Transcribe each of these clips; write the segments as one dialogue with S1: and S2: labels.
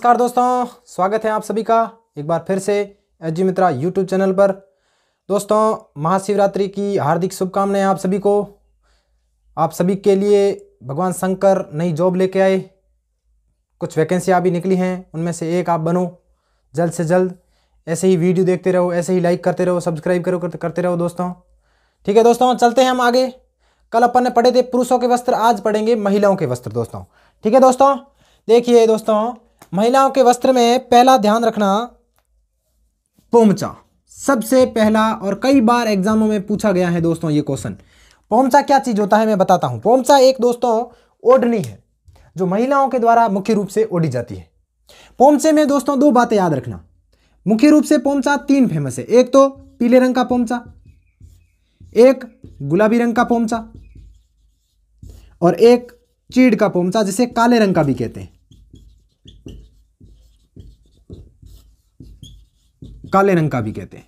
S1: नमस्कार दोस्तों स्वागत है आप सभी का एक बार फिर से H G Mitra YouTube channel पर दोस्तों महाशिवरात्रि की हार्दिक शुभकामनाएं आप सभी को आप सभी के लिए भगवान शंकर नई जॉब लेके आए कुछ वैकेंसी अभी निकली हैं उनमें से एक आप बनो जल्द से जल्द ऐसे ही वीडियो देखते रहो ऐसे ही लाइक करते रहो सब्सक्राइब करो करते रहो दोस्तों ठीक है दोस्तों चलते हैं हम आगे कल अपन ने पढ़े थे पुरुषों के वस्त्र आज पढ़ेंगे महिलाओं के वस्त्र दोस्तों ठीक है दोस्तों देखिए दोस्तों महिलाओं के वस्त्र में पहला ध्यान रखना पोमचा सबसे पहला और कई बार एग्जामों में पूछा गया है दोस्तों ये क्वेश्चन पोमचा क्या चीज़ होता है मैं बताता हूं पोमचा एक दोस्तों ओढ़नी है जो महिलाओं के द्वारा मुख्य रूप से ओढ़ी जाती है पोमचे में दोस्तों दो बातें याद रखना मुख्य रूप से पोमचा तीन फेमस है एक तो पीले रंग का पोमचा एक गुलाबी रंग का पोमचा और एक चीड़ का पोमचा जिसे काले रंग का भी कहते हैं काले रंग का भी कहते हैं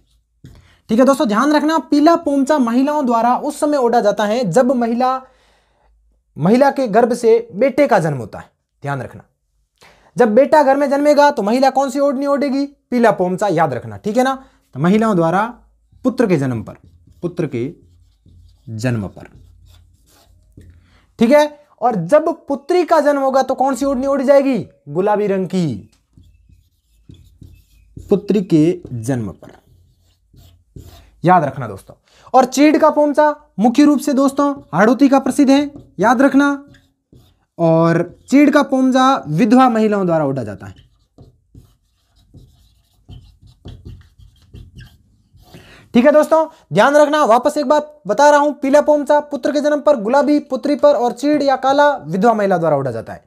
S1: ठीक है दोस्तों ध्यान रखना पीला पोमचा महिलाओं द्वारा उस समय ओढ़ा जाता है जब महिला महिला के गर्भ से बेटे का जन्म होता है ध्यान रखना जब बेटा घर में जन्मेगा तो महिला कौन सी ओढ़नी ओढ़ेगी पीला पोमचा याद रखना ठीक है ना तो महिलाओं द्वारा पुत्र के जन्म पर पुत्र के जन्म पर ठीक है और जब पुत्री का जन्म होगा तो कौन सी ओढ़नी ओढ़ी जाएगी गुलाबी रंग की पुत्री के जन्म पर याद रखना दोस्तों और चीड़ का पोमचा मुख्य रूप से दोस्तों हाड़ोती का प्रसिद्ध है याद रखना और चीड़ का पोमजा विधवा महिलाओं द्वारा उड़ा जाता है ठीक है दोस्तों ध्यान रखना वापस एक बार बता रहा हूं पीला पोमचा पुत्र के जन्म पर गुलाबी पुत्री पर और चीड़ या काला विधवा महिला द्वारा उड़ा जाता है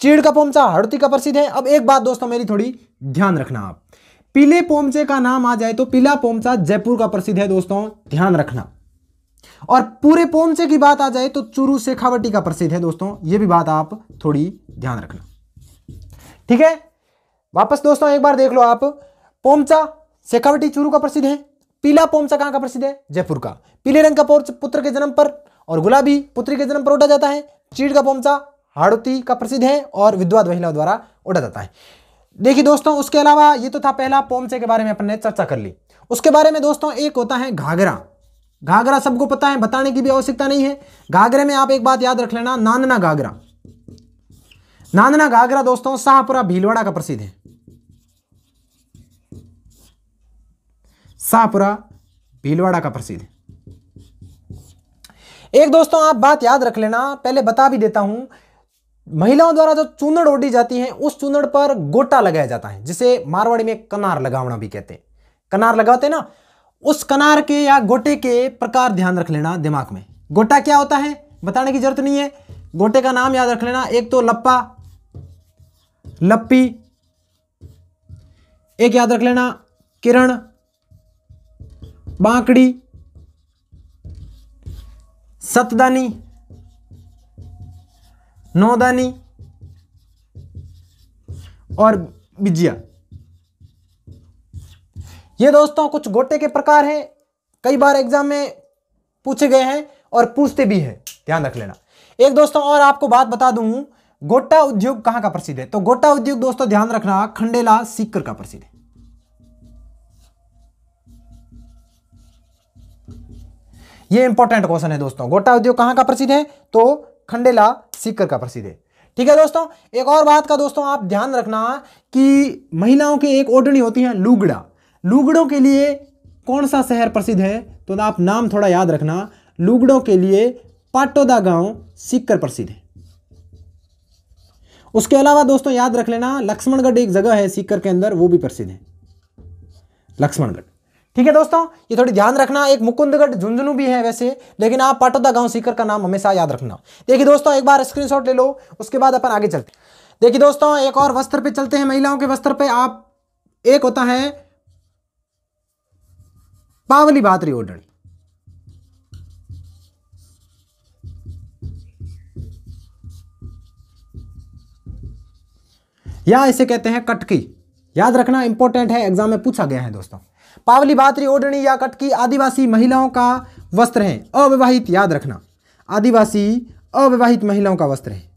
S1: चीड़ का पोमचा हड़ती का प्रसिद्ध है अब एक बात दोस्तों मेरी थोड़ी ध्यान रखना आप पीले पोमचे का नाम आ जाए तो पीला पोमचा जयपुर का प्रसिद्ध है दोस्तों ध्यान रखना और पूरे पोमचे की बात आ जाए तो चूरू शेखावटी का प्रसिद्ध है दोस्तों यह भी बात आप थोड़ी ध्यान रखना ठीक है वापस दोस्तों एक बार देख लो आप पोमचा शेखावटी चूरू का प्रसिद्ध है पीला पोमचा कहाँ का प्रसिद्ध है जयपुर का पीले रंग का पोर्च पुत्र के जन्म पर और गुलाबी पुत्री के जन्म पर उठा जाता है चीड़ का पोमचा हाड़ोती का प्रसिद्ध है और विद्वाद महिलाओं द्वारा उठा जाता है देखिए दोस्तों उसके अलावा ये तो था पहला पोमचे के बारे में अपन ने चर्चा कर ली उसके बारे में दोस्तों एक होता है घाघरा घाघरा सबको पता है बताने की भी आवश्यकता नहीं है घाघरे में आप एक बात याद रख लेना नांदना घाघरा नांदना घाघरा दोस्तों शाहपुरा भीलवाड़ा का प्रसिद्ध है शाहपुरा भीलवाड़ा का प्रसिद्ध है एक दोस्तों आप बात याद रख लेना पहले बता भी देता हूं महिलाओं द्वारा जो चूनड़ ओढ़ी जाती है उस चूनड़ पर गोटा लगाया जाता है जिसे मारवाड़ी में कनार लगावना भी कहते हैं कनार लगाते हैं ना उस कनार के या गोटे के प्रकार ध्यान रख लेना दिमाग में गोटा क्या होता है बताने की जरूरत नहीं है गोटे का नाम याद रख लेना एक तो लप्पा लप्पी एक याद रख लेना किरण बांकड़ी सतदानी नौदानी और बिजिया ये दोस्तों कुछ गोटे के प्रकार हैं कई बार एग्जाम में पूछे गए हैं और पूछते भी हैं ध्यान रख लेना एक दोस्तों और आपको बात बता दूं गोटा उद्योग कहां का प्रसिद्ध है तो गोटा उद्योग दोस्तों ध्यान रखना खंडेला सीकर का प्रसिद्ध है ये इंपॉर्टेंट क्वेश्चन है दोस्तों गोटा उद्योग कहां का प्रसिद्ध है तो खंडेला सीकर का प्रसिद्ध है ठीक है दोस्तों एक और बात का दोस्तों आप ध्यान रखना कि महिलाओं की एक ओढ़नी होती है लुगड़ा लुगड़ों के लिए कौन सा शहर प्रसिद्ध है तो आप नाम थोड़ा याद रखना लुगड़ों के लिए पाटोदा गांव सीकर प्रसिद्ध है उसके अलावा दोस्तों याद रख लेना लक्ष्मणगढ़ एक जगह है सीकर के अंदर वो भी प्रसिद्ध है लक्ष्मणगढ़ ठीक है दोस्तों ये थोड़ी ध्यान रखना एक मुकुंदगढ़ झुंझुनू भी है वैसे लेकिन आप पाटोदा गांव सीकर का नाम हमेशा याद रखना देखिए दोस्तों एक बार स्क्रीनशॉट ले लो उसके बाद अपन आगे चलते देखिए दोस्तों एक और वस्त्र पे चलते हैं महिलाओं के वस्त्र पे आप एक होता है पावली भातरी ओडन या इसे कहते हैं कटकी याद रखना इंपॉर्टेंट है एग्जाम में पूछा गया है दोस्तों पावली भात्री ओढ़नी या कटकी आदिवासी महिलाओं का वस्त्र है अविवाहित याद रखना आदिवासी अविवाहित महिलाओं का वस्त्र है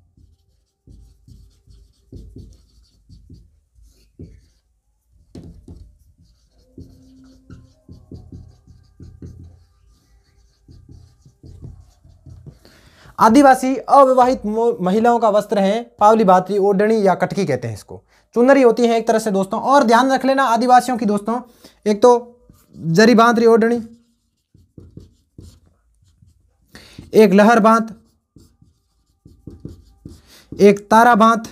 S1: आदिवासी अविवाहित महिलाओं का वस्त्र है पावली भात्री ओढ़नी या कटकी कहते हैं इसको चुनरी होती है एक तरह से दोस्तों और ध्यान रख लेना आदिवासियों की दोस्तों एक तो जरी बांध रही ओढ़नी एक लहर बांध एक तारा बांध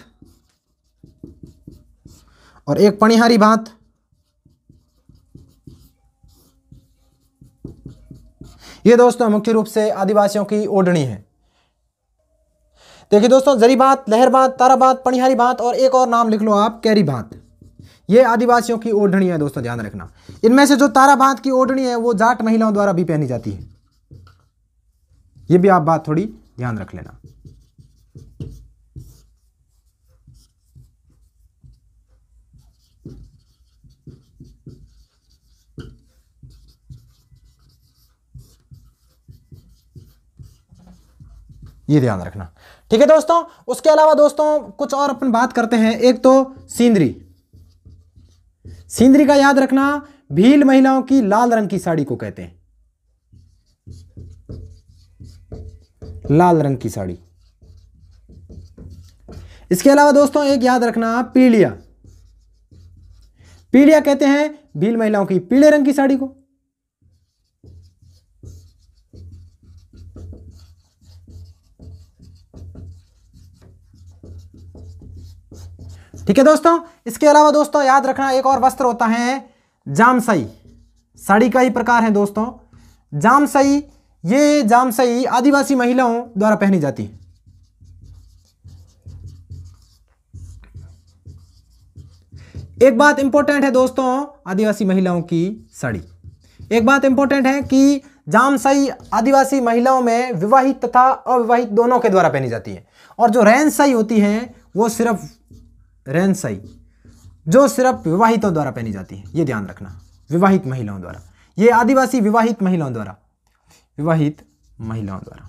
S1: और एक पणिहारी बांध ये दोस्तों मुख्य रूप से आदिवासियों की ओढ़नी है देखिए दोस्तों जरी बांध लहर बात तारा बात पणिहारी बात और एक और नाम लिख लो आप कैरी बात ये आदिवासियों की ओढ़नी है दोस्तों ध्यान रखना इनमें से जो तारा बांध की ओढ़नी है वो जाट महिलाओं द्वारा भी पहनी जाती है ये भी आप बात थोड़ी ध्यान रख लेना ये ध्यान रखना ठीक है दोस्तों उसके अलावा दोस्तों कुछ और अपन बात करते हैं एक तो सीनरी सिंदरी का याद रखना भील महिलाओं की लाल रंग की साड़ी को कहते हैं लाल रंग की साड़ी इसके अलावा दोस्तों एक याद रखना पीड़िया पीड़िया कहते हैं भील महिलाओं की पीले रंग की साड़ी को ठीक है दोस्तों इसके अलावा दोस्तों याद रखना एक और वस्त्र होता है जामसई साड़ी का ही प्रकार है दोस्तों जामसई ये जामसई आदिवासी महिलाओं द्वारा पहनी जाती है एक बात इंपॉर्टेंट है दोस्तों आदिवासी महिलाओं की साड़ी एक बात इंपॉर्टेंट है कि जामसई आदिवासी महिलाओं में विवाहित तथा अविवाहित दोनों के द्वारा पहनी जाती है और जो रैन सही होती है वो सिर्फ रेनसई जो सिर्फ विवाहितों द्वारा पहनी जाती है ये ध्यान रखना विवाहित महिलाओं द्वारा ये आदिवासी विवाहित महिलाओं द्वारा विवाहित महिलाओं द्वारा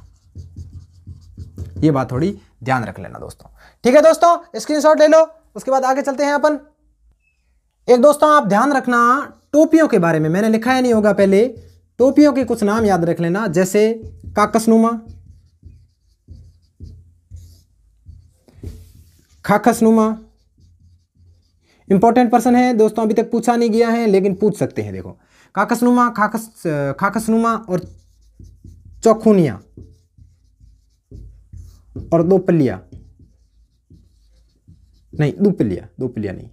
S1: ये बात थोड़ी ध्यान रख लेना दोस्तों ठीक है दोस्तों स्क्रीनशॉट ले लो उसके बाद आगे चलते हैं अपन एक दोस्तों आप ध्यान रखना टोपियों के बारे में मैंने लिखा ही नहीं होगा पहले टोपियों के कुछ नाम याद रख लेना जैसे काकसनुमा खाकसनुमा इंपॉर्टेंट पर्सन है दोस्तों अभी तक पूछा नहीं गया है लेकिन पूछ सकते हैं देखो काकसनुमा खाकस खाकसनुमा और चौखुनिया और दोपलिया नहीं दुपलिया दोपलिया नहीं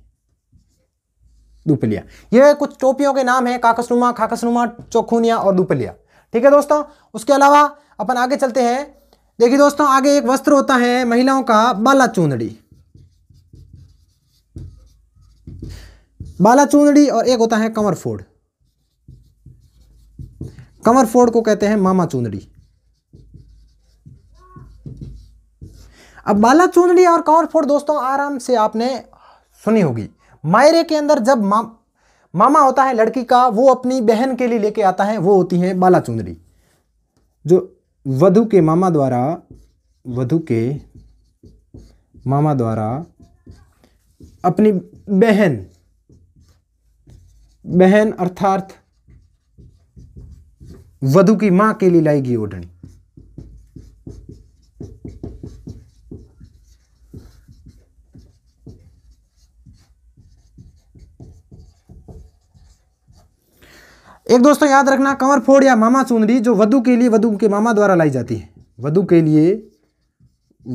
S1: दुपलिया ये कुछ टोपियों के नाम है काकसनुमा खाकसनुमा चौखुनिया और दुपलिया ठीक है दोस्तों उसके अलावा अपन आगे चलते हैं देखिए दोस्तों आगे एक वस्त्र होता है महिलाओं का बाला चूंदड़ी बाला चूंदड़ी और एक होता है कंवर फोड़ कंवर फोड़ को कहते हैं मामा चूंदड़ी अब बाला चूंदड़ी और कंवर फोड़ दोस्तों आराम से आपने सुनी होगी मायरे के अंदर जब मा, मामा होता है लड़की का वो अपनी बहन के लिए लेके आता है वो होती है बाला चूंदड़ी जो वधु के मामा द्वारा वधु के मामा द्वारा अपनी बहन बहन अर्थात वधु की मां के लिए लाएगी ओढ़नी एक दोस्तों याद रखना कंवर फोड़ या मामा चुनरी जो वधु के लिए वधु के मामा द्वारा लाई जाती है वधु के लिए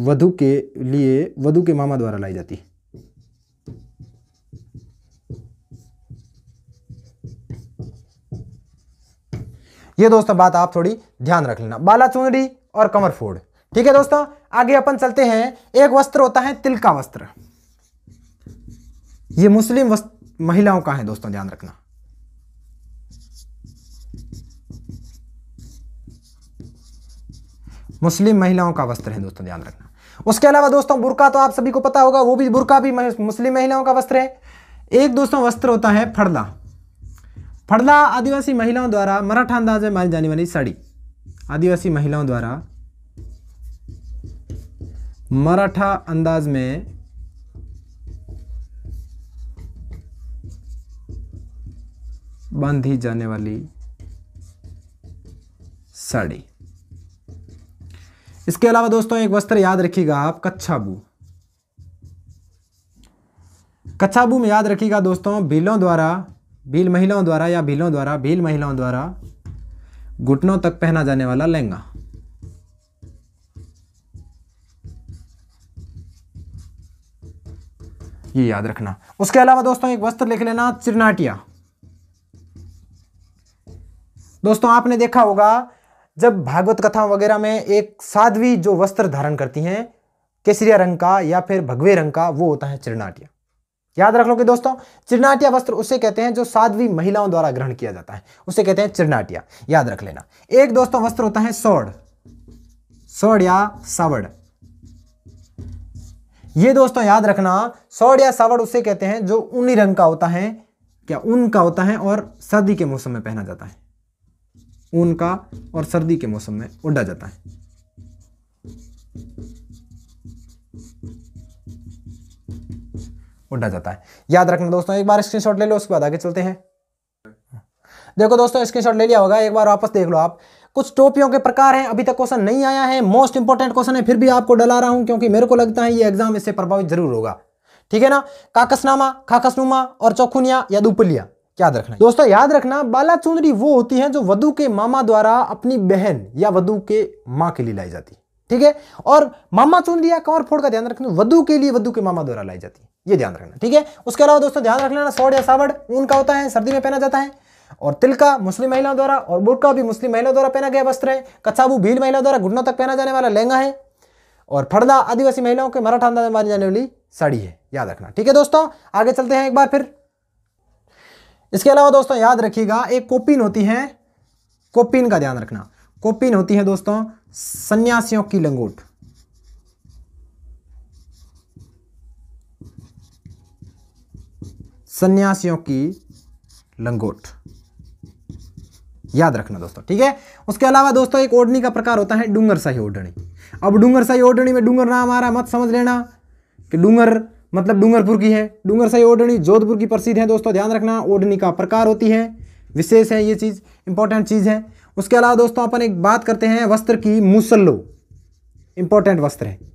S1: वधु के लिए वधु के मामा द्वारा लाई जाती है ये दोस्तों बात आप थोड़ी ध्यान रख लेना बाला चुनरी और कमर फोड़ ठीक है दोस्तों आगे अपन चलते हैं एक वस्त्र होता है तिल का वस्त्र ये मुस्लिम महिलाओं का है दोस्तों ध्यान रखना मुस्लिम महिलाओं का वस्त्र है दोस्तों ध्यान रखना उसके अलावा दोस्तों बुरका तो आप सभी को पता होगा वो भी बुरका भी मुस्लिम महिलाओं का वस्त्र है एक दोस्तों वस्त्र होता है फड़ला फड़ला आदिवासी महिलाओं द्वारा मराठा अंदाज में मानी जाने वाली साड़ी आदिवासी महिलाओं द्वारा मराठा अंदाज में बांधी जाने वाली साड़ी इसके अलावा दोस्तों एक वस्त्र याद रखिएगा आप कच्छाबू कच्छाबू में याद रखिएगा दोस्तों बिलों द्वारा भील महिलाओं द्वारा या भीलों द्वारा भील महिलाओं द्वारा घुटनों तक पहना जाने वाला लहंगा ये याद रखना उसके अलावा दोस्तों एक वस्त्र लिख लेना चिरनाटिया दोस्तों आपने देखा होगा जब भागवत कथा वगैरह में एक साध्वी जो वस्त्र धारण करती हैं केसरिया रंग का या फिर भगवे रंग का वो होता है चिरनाटिया याद रख लो कि दोस्तों चिरनाटिया वस्त्र उसे कहते हैं जो साध्वी महिलाओं द्वारा ग्रहण किया जाता है उसे कहते हैं चिरनाटिया याद रख लेना एक दोस्तों वस्त्र होता है सौड़ सौड़ या सावड़ ये दोस्तों याद रखना सौड़ या सावड़ उसे कहते हैं जो ऊनी रंग का होता है क्या ऊन का होता है और सर्दी के मौसम में पहना जाता है ऊन का और सर्दी के मौसम में उड़ा जाता है उठना चाहता है याद रखना दोस्तों एक बार स्क्रीनशॉट ले लो उसके बाद आगे चलते हैं देखो दोस्तों स्क्रीनशॉट ले लिया होगा एक बार वापस देख लो आप कुछ टोपियों के प्रकार हैं अभी तक क्वेश्चन नहीं आया है मोस्ट इंपॉर्टेंट क्वेश्चन है फिर भी आपको डला रहा हूं क्योंकि मेरे को लगता है ये एग्जाम इससे प्रभावित जरूर होगा ठीक है ना काकसनामा खाकसनुमा और चौखुनिया या दुपलिया याद रखना दोस्तों याद रखना बाला चुंदरी वो होती है जो वधु के मामा द्वारा अपनी बहन या वधु के माँ के लिए लाई जाती है ठीक है और मामा चुंदरी या कंवर फोड़ का ध्यान रखना वधु के लिए वधु के मामा द्वारा लाई जाती है ये ध्यान रखना ठीक है उसके अलावा दोस्तों ध्यान रख लेना सौड़ या सावड़ ऊन का होता है सर्दी में पहना जाता है और तिलका मुस्लिम महिलाओं द्वारा और बुरका भी मुस्लिम महिलाओं द्वारा पहना गया वस्त्र है कच्छाबू भील महिलाओं द्वारा घुटनों तक पहना जाने वाला लहंगा है और फड़दा आदिवासी महिलाओं के मराठा अंदाज में मानी जाने वाली साड़ी है याद रखना ठीक है दोस्तों आगे चलते हैं एक बार फिर इसके अलावा दोस्तों याद रखिएगा एक कोपिन होती है कोपिन का ध्यान रखना कोपिन होती है दोस्तों सन्यासियों की लंगोट सन्यासियों की लंगोट याद रखना दोस्तों ठीक है उसके अलावा दोस्तों एक ओढ़नी का प्रकार होता है डूंगरशाही ओढ़नी अब डूंगरशाही ओढ़नी में डूंगर नाम आ रहा मत समझ लेना कि डूंगर मतलब डूंगरपुर की है डूंगरशाही ओढ़नी जोधपुर की प्रसिद्ध है दोस्तों ध्यान रखना ओढ़नी का प्रकार होती है विशेष है ये चीज़ इंपॉर्टेंट चीज़ है उसके अलावा दोस्तों अपन एक बात करते हैं वस्त्र की मुसल्लो इंपॉर्टेंट वस्त्र है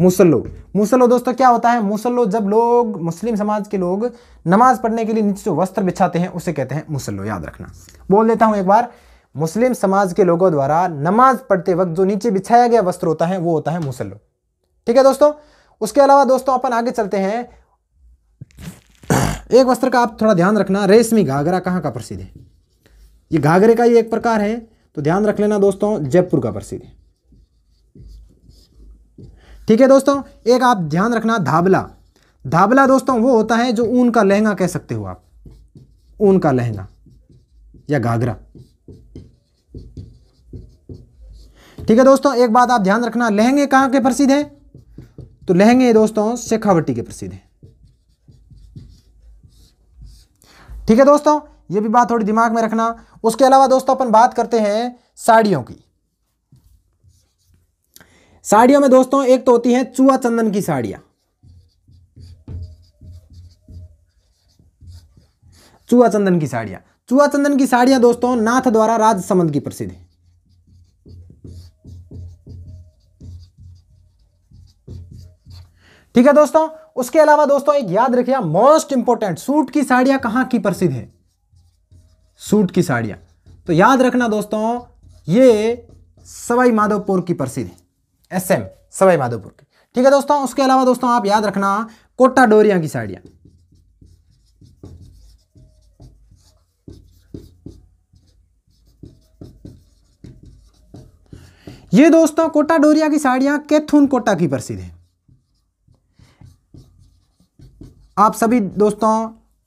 S1: मुसल्लो मुसल्लो दोस्तों क्या होता है मुसल्लो जब लोग मुस्लिम समाज के लोग नमाज पढ़ने के लिए नीचे जो वस्त्र बिछाते हैं उसे कहते हैं मुसल्लो याद रखना बोल देता हूं एक बार मुस्लिम समाज के लोगों द्वारा नमाज पढ़ते वक्त जो नीचे बिछाया गया वस्त्र होता है वो होता है मुसल्लो ठीक है दोस्तों उसके अलावा दोस्तों अपन आगे चलते हैं एक वस्त्र का आप थोड़ा ध्यान रखना रेशमी घाघरा कहाँ का प्रसिद्ध है ये घाघरे का ही एक प्रकार है तो ध्यान रख लेना दोस्तों जयपुर का प्रसिद्ध है ठीक है दोस्तों एक आप ध्यान रखना धाबला धाबला दोस्तों वो होता है जो ऊन का लहंगा कह सकते हो आप ऊन का लहंगा या घाघरा ठीक है दोस्तों एक बात आप ध्यान रखना लहंगे कहां के प्रसिद्ध है तो लहंगे दोस्तों शेखावटी के प्रसिद्ध है ठीक है दोस्तों ये भी बात थोड़ी दिमाग में रखना उसके अलावा दोस्तों अपन बात करते हैं साड़ियों की साड़ियों में दोस्तों एक तो होती है चुआ चंदन की साड़ियां चुआ चंदन की साड़ियां चुआ चंदन की साड़ियां दोस्तों नाथ द्वारा राजसमंद की प्रसिद्ध है ठीक है दोस्तों उसके अलावा दोस्तों एक याद रखिए मोस्ट इंपोर्टेंट सूट की साड़ियां कहां की प्रसिद्ध है सूट की साड़ियां तो याद रखना दोस्तों ये सवाई माधोपुर की प्रसिद्ध है एस एम सवाईमाधोपुर की ठीक है दोस्तों उसके अलावा दोस्तों आप याद रखना कोटा डोरिया की साड़ियां ये दोस्तों कोटा डोरिया की साड़ियां कैथून कोटा की प्रसिद्ध है आप सभी दोस्तों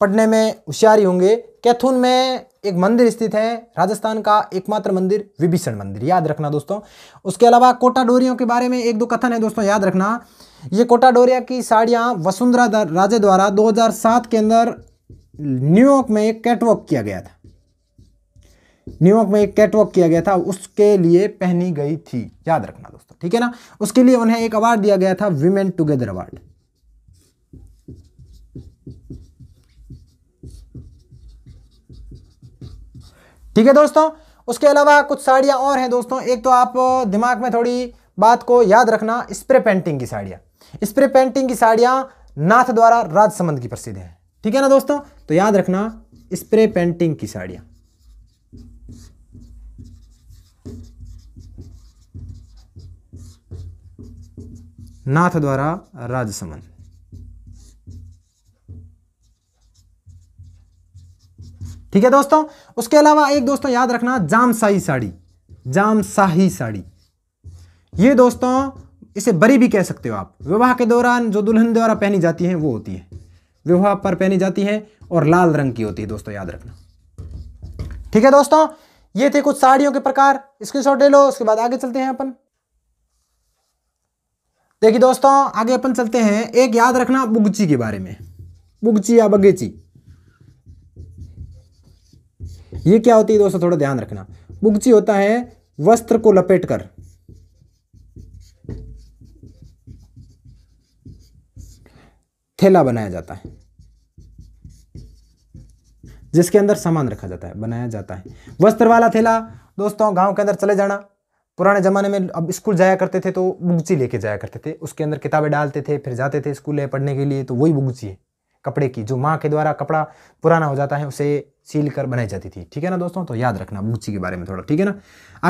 S1: पढ़ने में होशियारी होंगे कैथून में एक मंदिर स्थित है राजस्थान का एकमात्र मंदिर विभीषण मंदिर याद रखना दोस्तों उसके अलावा कोटा डोरियों के बारे में एक दो कथन है दोस्तों याद रखना ये कोटा डोरिया की साड़ियां वसुंधरा राजे द्वारा 2007 के अंदर न्यूयॉर्क में एक कैटवॉक किया गया था न्यूयॉर्क में एक कैटवॉक किया गया था उसके लिए पहनी गई थी याद रखना दोस्तों ठीक है ना उसके लिए उन्हें एक अवार्ड दिया गया था विमेन टुगेदर अवार्ड ठीक है दोस्तों उसके अलावा कुछ साड़ियाँ और हैं दोस्तों एक तो आप दिमाग में थोड़ी बात को याद रखना स्प्रे पेंटिंग की साड़ियाँ स्प्रे पेंटिंग की साड़ियाँ नाथ द्वारा राजसमंद की प्रसिद्ध है ठीक है ना दोस्तों तो याद रखना स्प्रे पेंटिंग की साड़ियाँ नाथ द्वारा राजसमंद ठीक है दोस्तों उसके अलावा एक दोस्तों याद रखना जामशाही साड़ी जामशाही साड़ी ये दोस्तों इसे बरी भी कह सकते हो आप विवाह के दौरान जो दुल्हन द्वारा पहनी जाती है वो होती है विवाह पर पहनी जाती है और लाल रंग की होती है दोस्तों याद रखना ठीक है दोस्तों ये थे कुछ साड़ियों के प्रकार स्क्रीनशॉट ले लो उसके बाद आगे चलते हैं अपन देखिए दोस्तों आगे अपन चलते हैं एक याद रखना बुगची के बारे में बुगची या बगेची ये क्या होती है दोस्तों थोड़ा ध्यान रखना बुगची होता है वस्त्र को लपेट कर थैला बनाया जाता है जिसके अंदर सामान रखा जाता है बनाया जाता है वस्त्र वाला थैला दोस्तों गांव के अंदर चले जाना पुराने ज़माने में अब स्कूल जाया करते थे तो बुगची लेके जाया करते थे उसके अंदर किताबें डालते थे फिर जाते थे स्कूल पढ़ने के लिए तो वही बुगची है कपड़े की जो माँ के द्वारा कपड़ा पुराना हो जाता है उसे सील कर बनाई जाती थी ठीक है ना दोस्तों तो याद रखना बूची के बारे में थोड़ा ठीक है ना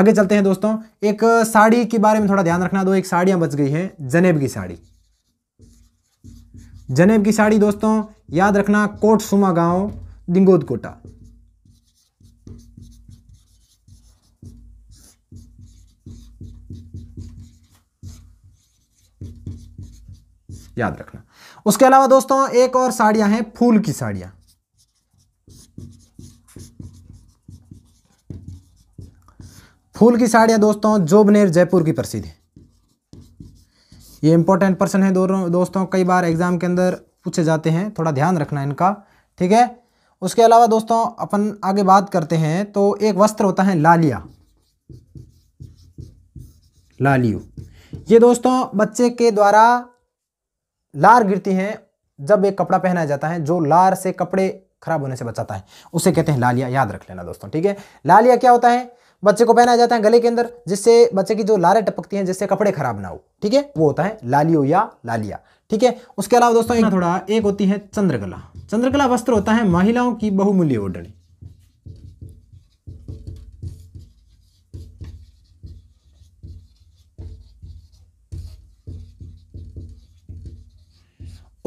S1: आगे चलते हैं दोस्तों एक साड़ी के बारे में थोड़ा ध्यान रखना दो एक साड़ियां बच गई है जनेब की साड़ी जनेब की साड़ी दोस्तों याद रखना कोटसुमा गांव दिंगोद कोटा याद रखना
S2: उसके अलावा दोस्तों एक और साड़ियां हैं
S1: फूल की साड़ियां फूल की साड़ियाँ दोस्तों जोबनेर जयपुर की प्रसिद्ध है ये इंपॉर्टेंट पर्सन है दोनों दोस्तों कई बार एग्जाम के अंदर पूछे जाते हैं थोड़ा ध्यान रखना इनका ठीक है उसके अलावा दोस्तों अपन आगे बात करते हैं तो एक वस्त्र होता है लालिया लालियो ये दोस्तों बच्चे के द्वारा लार गिरती हैं जब एक कपड़ा पहनाया जाता है जो लार से कपड़े खराब होने से बचाता है उसे कहते हैं लालिया याद रख लेना दोस्तों ठीक है लालिया क्या होता है बच्चे को पहनाया जाता है गले के अंदर जिससे बच्चे की जो लारें टपकती हैं जिससे कपड़े खराब ना हो ठीक है वो होता है लालियो या लालिया ठीक है उसके अलावा दोस्तों एक थोड़ा एक होती है चंद्रकला चंद्रकला वस्त्र होता है महिलाओं की बहुमूल्य ओढ़नी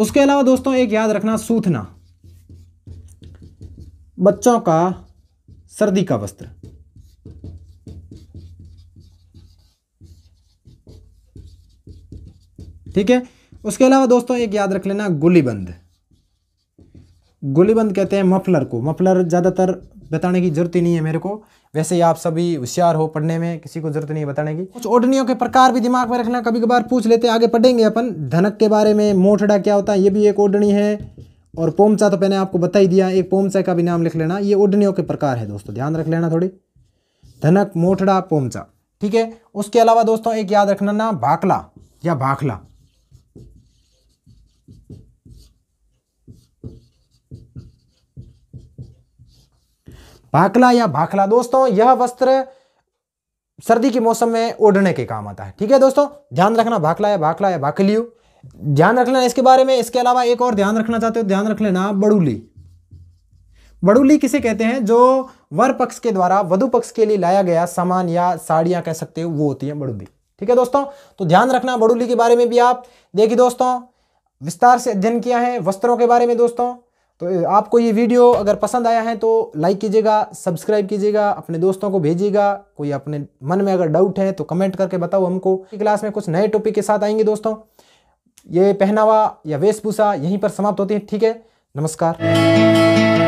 S1: उसके अलावा दोस्तों एक याद रखना सूथना बच्चों का सर्दी का वस्त्र ठीक है उसके अलावा दोस्तों एक याद रख लेना गुलीबंद गुलीबंद कहते हैं मफलर को मफलर ज़्यादातर बताने की जरूरत ही नहीं है मेरे को वैसे ही आप सभी होशियार हो पढ़ने में किसी को जरूरत नहीं है बताने की कुछ ओडनियों के प्रकार भी दिमाग में रखना कभी कभार पूछ लेते हैं आगे पढ़ेंगे अपन धनक के बारे में मोठड़ा क्या होता है ये भी एक ओढ़नी है और पोमचा तो मैंने आपको बता ही दिया एक पोमचा का भी नाम लिख लेना ये ओढ़नियों के प्रकार है दोस्तों ध्यान रख लेना थोड़ी धनक मोठड़ा पोमचा ठीक है उसके अलावा दोस्तों एक याद रखना ना भाखला या भाखला भाखला या भाखला दोस्तों यह वस्त्र सर्दी के मौसम में ओढ़ने के काम आता है ठीक है दोस्तों ध्यान रखना भाखला या भाखला या भाखलियो ध्यान रख लेना इसके बारे में इसके अलावा एक और ध्यान रखना चाहते हो ध्यान रख लेना बड़ूली बड़ूली किसे कहते हैं जो वर पक्ष के द्वारा वधु पक्ष के लिए लाया गया सामान या साड़ियां कह सकते हो वो होती है बड़ूली ठीक है दोस्तों तो ध्यान रखना बड़ूली के बारे में भी आप देखिए दोस्तों विस्तार से अध्ययन किया है वस्त्रों के बारे में दोस्तों तो आपको ये वीडियो अगर पसंद आया है तो लाइक कीजिएगा सब्सक्राइब कीजिएगा अपने दोस्तों को भेजिएगा कोई अपने मन में अगर डाउट है तो कमेंट करके बताओ हमको क्लास में कुछ नए टॉपिक के साथ आएंगे दोस्तों ये पहनावा या वेशभूषा यहीं पर समाप्त होती है ठीक है नमस्कार